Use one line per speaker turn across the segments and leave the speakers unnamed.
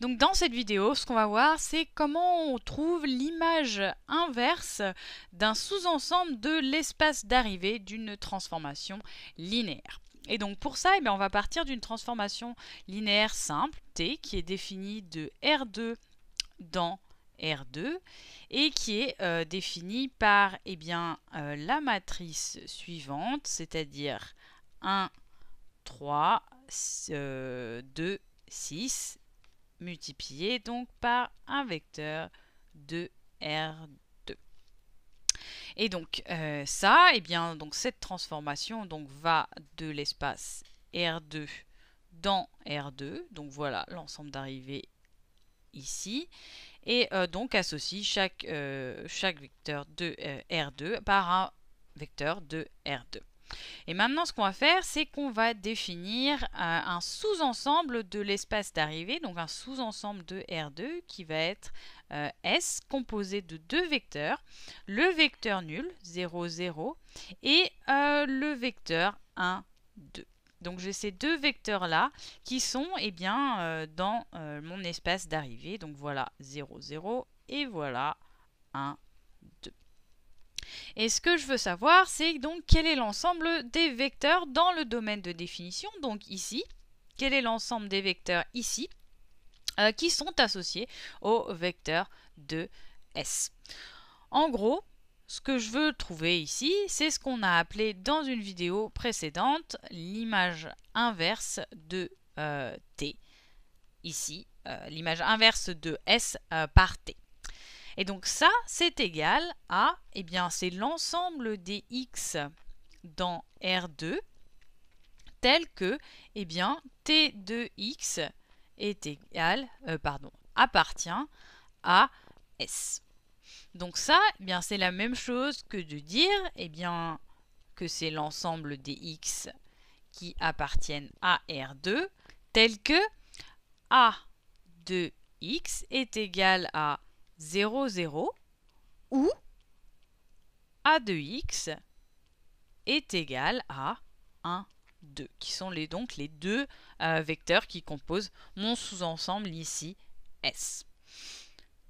Donc dans cette vidéo, ce qu'on va voir, c'est comment on trouve l'image inverse d'un sous-ensemble de l'espace d'arrivée d'une transformation linéaire. Et donc pour ça, eh on va partir d'une transformation linéaire simple, t, qui est définie de R2 dans R2 et qui est euh, définie par eh bien, euh, la matrice suivante, c'est-à-dire 1, 3, 2, 6 multiplié donc par un vecteur de R2. Et donc euh, ça, et eh bien donc cette transformation donc va de l'espace R2 dans R2. Donc voilà l'ensemble d'arrivée ici. Et euh, donc associe chaque, euh, chaque vecteur de R2 par un vecteur de R2. Et maintenant, ce qu'on va faire, c'est qu'on va définir euh, un sous-ensemble de l'espace d'arrivée, donc un sous-ensemble de R2 qui va être euh, S composé de deux vecteurs, le vecteur nul, 0, 0, et euh, le vecteur 1, 2. Donc j'ai ces deux vecteurs-là qui sont eh bien, dans mon espace d'arrivée. Donc voilà 0, 0 et voilà 1, 2. Et ce que je veux savoir, c'est donc quel est l'ensemble des vecteurs dans le domaine de définition, donc ici, quel est l'ensemble des vecteurs ici, euh, qui sont associés au vecteur de S. En gros, ce que je veux trouver ici, c'est ce qu'on a appelé dans une vidéo précédente l'image inverse de euh, T. Ici, euh, l'image inverse de S par T. Et donc ça, c'est égal à, eh bien, c'est l'ensemble des x dans R2 tel que, eh bien, T de x est égal, euh, appartient à S. Donc ça, eh bien, c'est la même chose que de dire, eh bien, que c'est l'ensemble des x qui appartiennent à R2, tel que A de x est égal à 0, 0 ou a de x est égal à 1, 2, qui sont donc les deux euh, vecteurs qui composent mon sous-ensemble ici S.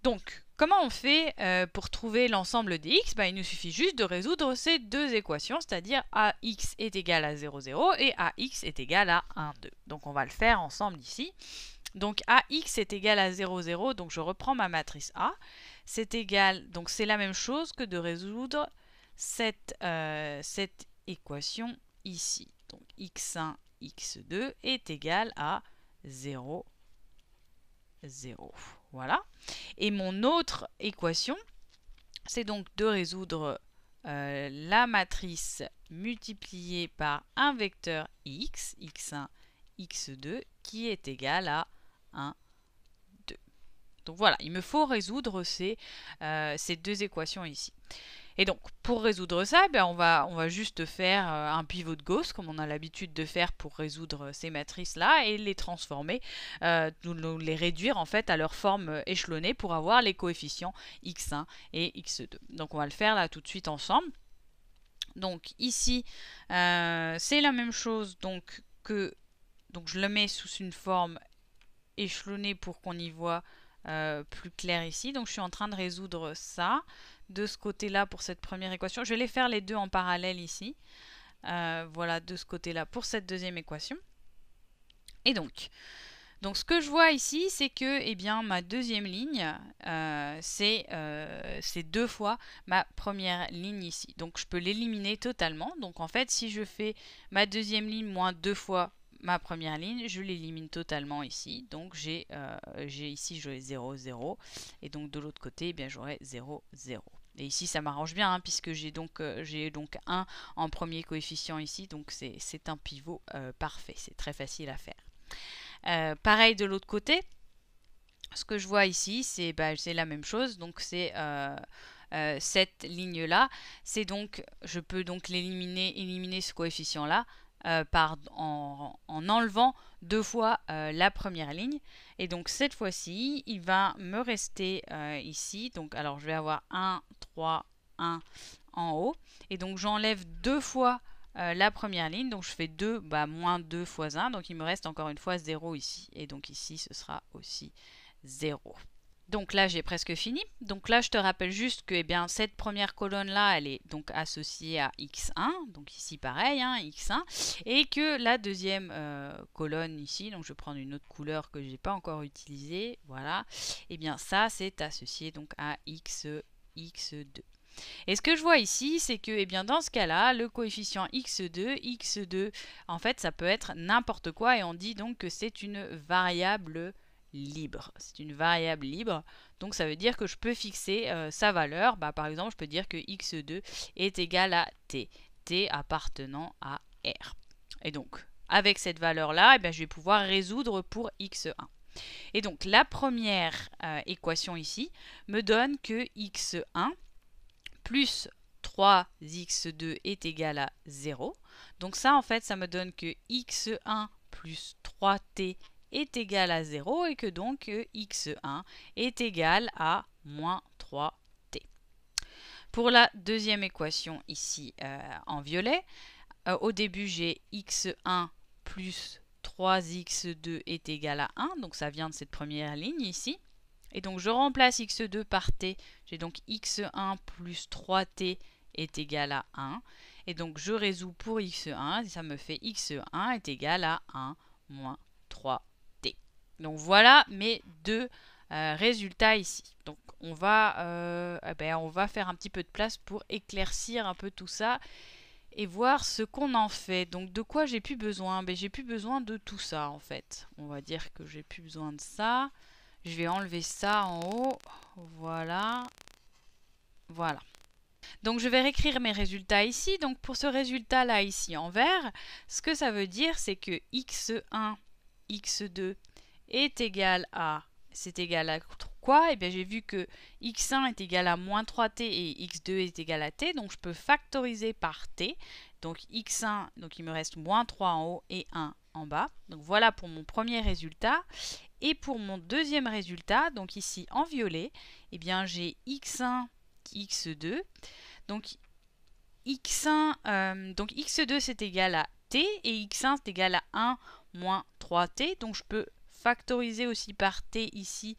Donc, comment on fait euh, pour trouver l'ensemble des x bah, Il nous suffit juste de résoudre ces deux équations, c'est-à-dire ax est égal à 0, 0 et ax est égal à 1, 2. Donc on va le faire ensemble ici. Donc AX est égal à 0, 0, donc je reprends ma matrice A. C'est égal, donc c'est la même chose que de résoudre cette, euh, équation ici. Donc x1, x2 est égal à 0, 0. Voilà. Et mon autre équation, c'est donc de résoudre euh, la matrice multipliée par un vecteur x, x1, x2, qui est égal à 1, 2. Donc voilà, il me faut résoudre ces, euh, ces deux équations ici. Et donc, pour résoudre ça, ben on, va, on va juste faire euh, un pivot de Gauss, comme on a l'habitude de faire pour résoudre ces matrices-là, et les transformer, euh, nous, les réduire en fait à leur forme échelonnée pour avoir les coefficients x1 et x2. Donc on va le faire là tout de suite ensemble. Donc ici, c'est la même chose donc que donc je le mets sous une forme échelonner pour qu'on y voit euh, plus clair ici. Donc je suis en train de résoudre ça de ce côté-là pour cette première équation. Je vais les faire les deux en parallèle ici. Euh, voilà, de ce côté-là pour cette deuxième équation. Et donc, donc ce que je vois ici, c'est que eh bien, ma deuxième ligne, euh, c'est c'est deux fois ma première ligne ici. Donc je peux l'éliminer totalement. Donc en fait, si je fais ma deuxième ligne moins deux fois ma première ligne, je l'élimine totalement ici. Donc j'ai euh, ici j'aurai 0, 0. Et donc de l'autre côté, eh bien j'aurai 0, 0. Et ici ça m'arrange bien hein, puisque j'ai donc, euh, j'ai donc 1 en premier coefficient ici. Donc c'est un pivot euh, parfait. C'est très facile à faire. pareil de l'autre côté. Ce que je vois ici, c'est bah, la même chose. Donc c'est... cette ligne là c'est donc je peux donc l'éliminer éliminer ce coefficient là euh, par, en, enlevant deux fois euh, la première ligne. Et donc cette fois-ci, il va me rester euh, ici. Donc alors je vais avoir 1, 3, 1 en haut. Et donc j'enlève deux fois la première ligne. Donc je fais 2, bah, moins 2 fois 1. Donc il me reste encore une fois 0 ici. Et donc ici, ce sera aussi 0. Donc là, j'ai presque fini. Donc là, je te rappelle juste que eh bien, cette première colonne-là, elle est donc associée à x1. Donc ici, pareil, hein, x1. Et que la deuxième euh, colonne ici, donc je vais prendre une autre couleur que je n'ai pas encore utilisée. Voilà. Et eh bien ça, c'est associé donc à x, x2. Et ce que je vois ici, c'est que eh bien, dans ce cas-là, le coefficient x2, x2, en fait, ça peut être n'importe quoi. Et on dit donc que c'est une variable libre. C'est une variable libre. Donc ça veut dire que je peux fixer euh, sa valeur. Bah, par exemple, je peux dire que x2 est égal à t. t appartenant à r. Et donc, avec cette valeur-là, eh ben, je vais pouvoir résoudre pour x1. Et donc, la première euh, équation ici me donne que x1 plus 3x2 est égal à 0. Donc ça, en fait, ça me donne que x1 plus 3t est égal à 0 et que donc euh, x1 est égal à moins 3t. Pour la deuxième équation ici euh, en violet, euh, au début j'ai x1 plus 3x2 est égal à 1, donc ça vient de cette première ligne ici. Et donc je remplace x2 par t, j'ai donc x1 plus 3t est égal à 1. Et donc je résous pour x1, ça me fait x1 est égal à 1 moins 3t. Donc voilà mes deux euh, résultats ici. Donc on va, euh, eh ben, on va faire un petit peu de place pour éclaircir un peu tout ça et voir ce qu'on en fait. Donc de quoi j'ai plus besoin ben, J'ai plus besoin de tout ça en fait. On va dire que j'ai plus besoin de ça. Je vais enlever ça en haut. Voilà. Voilà. Donc je vais réécrire mes résultats ici. Donc pour ce résultat là ici en vert, ce que ça veut dire c'est que x1, x2 est égal à... C'est égal à quoi et eh bien, j'ai vu que x1 est égal à moins 3t et x2 est égal à t, donc je peux factoriser par t. Donc x1, donc il me reste moins 3 en haut et 1 en bas. Donc voilà pour mon premier résultat. Et pour mon deuxième résultat, donc ici en violet, et eh bien j'ai x1, x2. Donc x1, euh, donc x2 c'est égal à t et x1 c'est égal à 1 moins 3t. Donc je peux factoriser aussi par t ici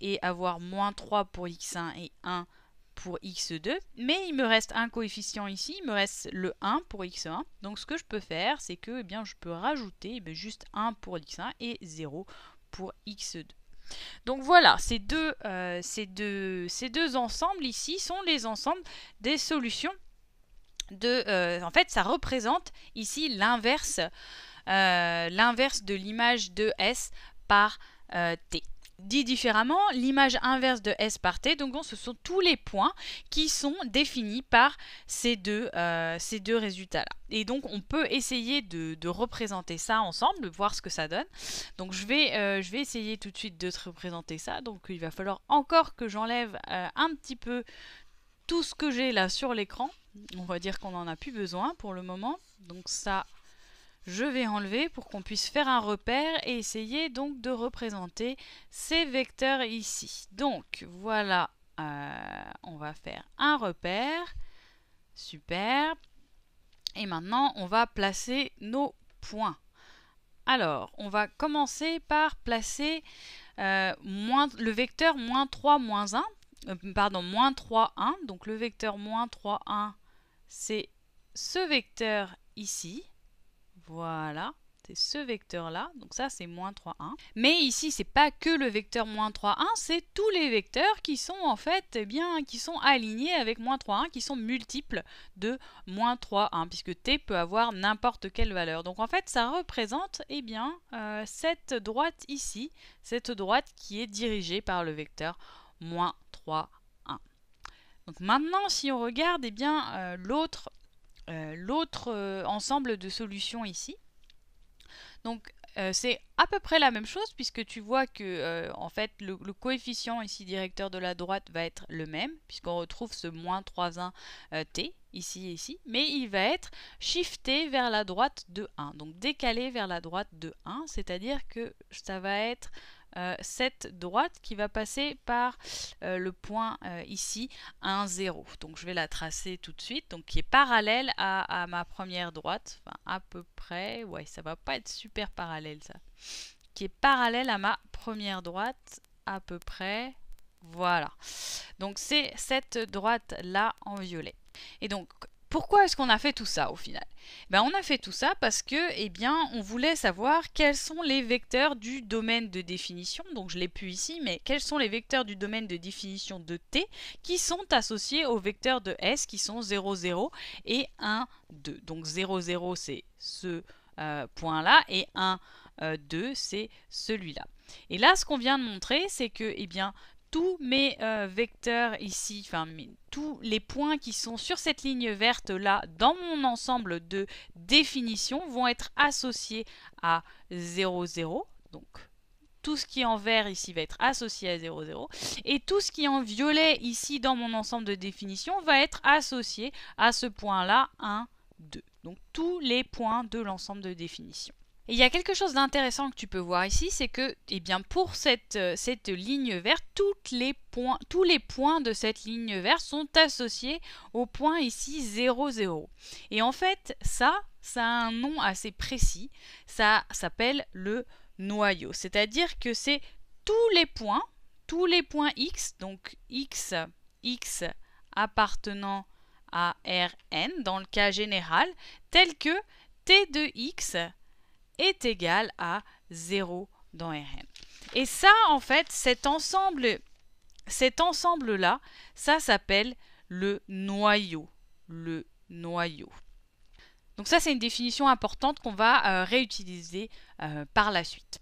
et avoir moins 3 pour x1 et 1 pour x2. Mais il me reste un coefficient ici, il me reste le 1 pour x1. Donc ce que je peux faire, c'est que eh bien, je peux rajouter eh juste 1 pour x1 et 0 pour x2. Donc voilà, ces deux, euh, ces, deux, ces deux ensembles ici sont les ensembles des solutions de... Euh, en fait, ça représente ici l'inverse euh, l'inverse de l'image de S par euh, t. Dit différemment, l'image inverse de S par T, donc ce sont tous les points qui sont définis par ces deux, euh, deux résultats-là. Et donc on peut essayer de, représenter ça ensemble, voir ce que ça donne. Donc je vais, euh, je vais essayer tout de suite de représenter ça. Donc il va falloir encore que j'enlève un petit peu tout ce que j'ai là sur l'écran. On va dire qu'on n'en a plus besoin pour le moment. Donc ça, je vais enlever pour qu'on puisse faire un repère et essayer donc de représenter ces vecteurs ici. Donc voilà, euh, on va faire un repère. Super. Et maintenant, on va placer nos points. Alors, on va commencer par placer euh, le vecteur moins 3, moins 1. Euh, pardon, moins 3, 1. Donc le vecteur moins 3, 1, c'est ce vecteur ici. Voilà, c'est ce vecteur-là. Donc ça, c'est moins 3, 1. Mais ici, c'est pas que le vecteur moins 3, 1, c'est tous les vecteurs qui sont en fait, eh bien, qui sont alignés avec moins 3, 1, qui sont multiples de moins 3, 1, puisque t peut avoir n'importe quelle valeur. Donc en fait, ça représente, eh bien, euh, cette droite ici, cette droite qui est dirigée par le vecteur moins 3, 1. Donc maintenant, si on regarde eh bien euh, l'autre euh, l'autre euh, ensemble de solutions ici. Donc euh, c'est à peu près la même chose puisque tu vois que en fait le, coefficient ici directeur de la droite va être le même puisqu'on retrouve ce moins 3,1 t ici et ici mais il va être shifté vers la droite de 1 donc décalé vers la droite de 1 c'est à dire que ça va être euh, cette droite qui va passer par euh, le point euh, ici un 0 donc je vais la tracer tout de suite donc qui est parallèle à, ma première droite à peu près ouais ça va pas être super parallèle ça qui est parallèle à ma première droite à peu près voilà donc c'est cette droite là en violet et donc pourquoi est-ce qu'on a fait tout ça au final ben, On a fait tout ça parce que, eh bien, on voulait savoir quels sont les vecteurs du domaine de définition, donc je l'ai pu ici, mais quels sont les vecteurs du domaine de définition de T qui sont associés aux vecteurs de S qui sont 0, 0 et 1, 2. Donc 0, 0 c'est ce euh, point-là et 1, 2 euh, c'est celui-là. Et là, ce qu'on vient de montrer, c'est que eh bien, tous mes euh, vecteurs ici, enfin tous les points qui sont sur cette ligne verte là dans mon ensemble de définition vont être associés à 0, 0. Donc tout ce qui est en vert ici va être associé à 0, 0. Et tout ce qui est en violet ici dans mon ensemble de définition va être associé à ce point-là, 1, 2. Donc tous les points de l'ensemble de définition. Et il y a quelque chose d'intéressant que tu peux voir ici, c'est que eh bien, pour cette, euh, ligne verte, les points, tous les points de cette ligne verte sont associés au point ici 0, 0. Et en fait, ça, ça a un nom assez précis, ça s'appelle le noyau. C'est-à-dire que c'est tous les points, tous les points x, donc x, x appartenant à Rn dans le cas général, tel que t de x est égal à 0 dans Rn. Et ça, en fait, cet ensemble, là ça s'appelle le noyau. Le noyau. Donc ça, c'est une définition importante qu'on va euh, réutiliser euh, par la suite.